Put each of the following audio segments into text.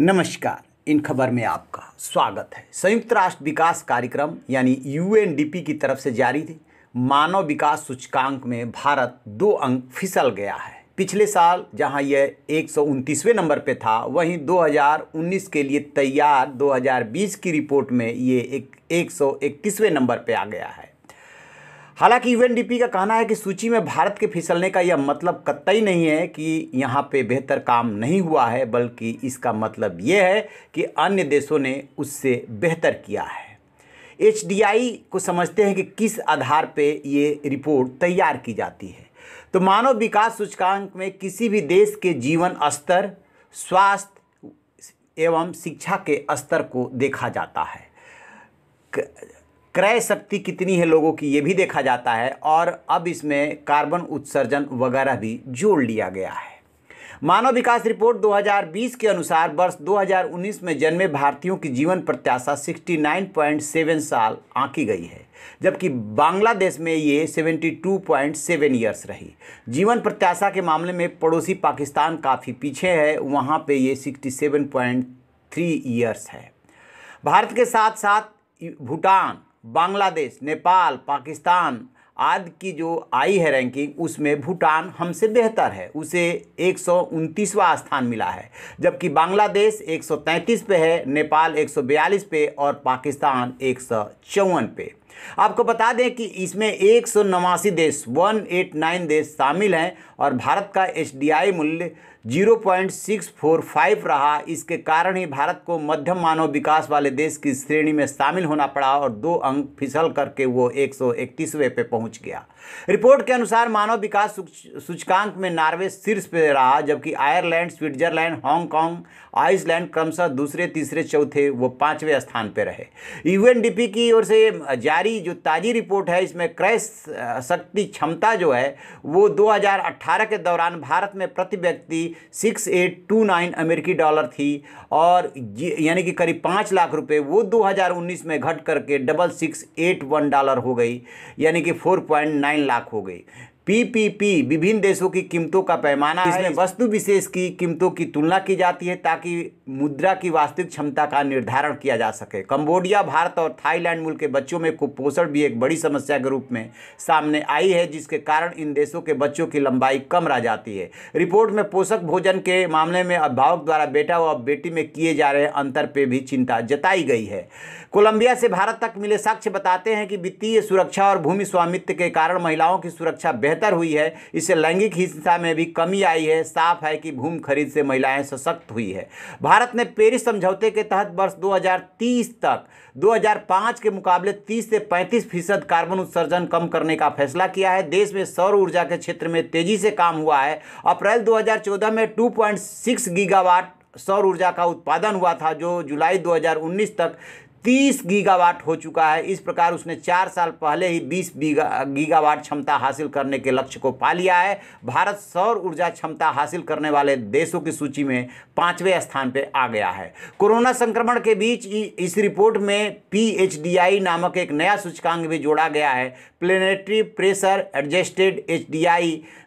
नमस्कार इन खबर में आपका स्वागत है संयुक्त राष्ट्र विकास कार्यक्रम यानी यूएनडीपी की तरफ से जारी थी मानव विकास सूचकांक में भारत दो अंक फिसल गया है पिछले साल जहां यह एक नंबर पे था वहीं 2019 के लिए तैयार 2020 की रिपोर्ट में ये एक सौ नंबर पे आ गया है हालांकि यूएनडीपी का कहना है कि सूची में भारत के फिसलने का यह मतलब कतई नहीं है कि यहाँ पे बेहतर काम नहीं हुआ है बल्कि इसका मतलब ये है कि अन्य देशों ने उससे बेहतर किया है एच को समझते हैं कि किस आधार पे ये रिपोर्ट तैयार की जाती है तो मानव विकास सूचकांक में किसी भी देश के जीवन स्तर स्वास्थ्य एवं शिक्षा के स्तर को देखा जाता है क्रय शक्ति कितनी है लोगों की ये भी देखा जाता है और अब इसमें कार्बन उत्सर्जन वगैरह भी जोड़ लिया गया है मानव विकास रिपोर्ट 2020 के अनुसार वर्ष 2019 में जन्मे भारतीयों की जीवन प्रत्याशा 69.7 साल आंकी गई है जबकि बांग्लादेश में ये 72.7 ईयर्स रही जीवन प्रत्याशा के मामले में पड़ोसी पाकिस्तान काफ़ी पीछे है वहाँ पे ये 67.3 ईयर्स है भारत के साथ साथ भूटान बांग्लादेश नेपाल पाकिस्तान आदि की जो आई है रैंकिंग उसमें भूटान हमसे बेहतर है उसे एक स्थान मिला है जबकि बांग्लादेश 133 पे है नेपाल 142 पे और पाकिस्तान एक पे आपको बता दें कि इसमें एक देश 189 देश शामिल हैं और भारत का एच मूल्य 0.645 रहा इसके कारण ही भारत को मध्यम मानव विकास वाले देश की श्रेणी में शामिल होना पड़ा और दो अंक फिसल करके वो 131वें पे पहुंच गया रिपोर्ट के अनुसार मानव विकास सूचकांक में नॉर्वे शीर्ष पे रहा जबकि आयरलैंड स्विट्जरलैंड हांगकांग आइसलैंड क्रमशः दूसरे तीसरे चौथे वो पाँचवें स्थान पर रहे यू की ओर से जारी जो ताज़ी रिपोर्ट है इसमें क्रय शक्ति क्षमता जो है वो दो के दौरान भारत में प्रति व्यक्ति सिक्स एट टू नाइन अमेरिकी डॉलर थी और यानी कि करीब पाँच लाख रुपए वो 2019 में घट करके double six eight one dollar हो गई यानी कि फोर पॉइंट नाइन लाख हो गई पीपीपी विभिन्न देशों की कीमतों का पैमाना इसमें वस्तु विशेष की कीमतों की तुलना की जाती है ताकि मुद्रा की वास्तविक क्षमता का निर्धारण किया जा सके कंबोडिया भारत और थाईलैंड मूल के बच्चों में कुपोषण भी एक बड़ी समस्या के रूप में सामने आई है जिसके कारण इन देशों के बच्चों की लंबाई कम रह जाती है रिपोर्ट में पोषक भोजन के मामले में अभिभावक द्वारा बेटा व बेटी में किए जा रहे अंतर पर भी चिंता जताई गई है कोलंबिया से भारत तक मिले साक्ष्य बताते हैं कि वित्तीय सुरक्षा और भूमि स्वामित्व के कारण महिलाओं की सुरक्षा बेहतर बेहतर हुई है इससे लैंगिक हिंसा में भी कमी आई है साफ है कि भूमि खरीद से महिलाएं सशक्त हुई है भारत ने पेरिस समझौते के तहत वर्ष 2030 तक 2005 के मुकाबले 30 से 35 फीसद कार्बन उत्सर्जन कम करने का फैसला किया है देश में सौर ऊर्जा के क्षेत्र में तेजी से काम हुआ है अप्रैल दो में टू गीगावाट सौर ऊर्जा का उत्पादन हुआ था जो जुलाई 2019 तक तीस गीगावाट हो चुका है इस प्रकार उसने चार साल पहले ही बीस गीगावाट क्षमता हासिल करने के लक्ष्य को पा लिया है भारत सौर ऊर्जा क्षमता हासिल करने वाले देशों की सूची में पाँचवें स्थान पर आ गया है कोरोना संक्रमण के बीच इस रिपोर्ट में पी नामक एक नया सूचकांक भी जोड़ा गया है प्लेनेटरी प्रेशर एडजस्टेड एच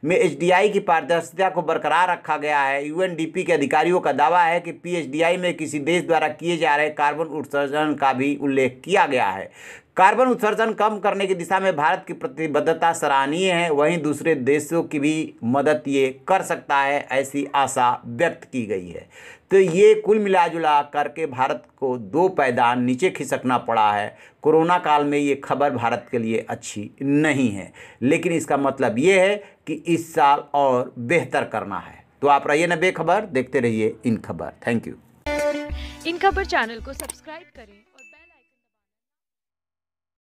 में एच की पारदर्शिता को बरकरार रखा गया है यूएनडीपी के अधिकारियों का दावा है कि पी में किसी देश द्वारा किए जा रहे कार्बन उत्सर्जन का का भी उल्लेख किया गया है कार्बन उत्सर्जन कम करने की दिशा में भारत की प्रतिबद्धता सराहनीय है वहीं दूसरे देशों की भी मदद ये कर सकता है ऐसी आशा व्यक्त की गई है तो ये कुल मिलाजुला करके भारत को दो पैदान नीचे खिसकना पड़ा है कोरोना काल में ये खबर भारत के लिए अच्छी नहीं है लेकिन इसका मतलब ये है कि इस साल और बेहतर करना है तो आप रहिए ना बेखबर देखते रहिए इन खबर थैंक यू इन खबर चैनल को सब्सक्राइब करें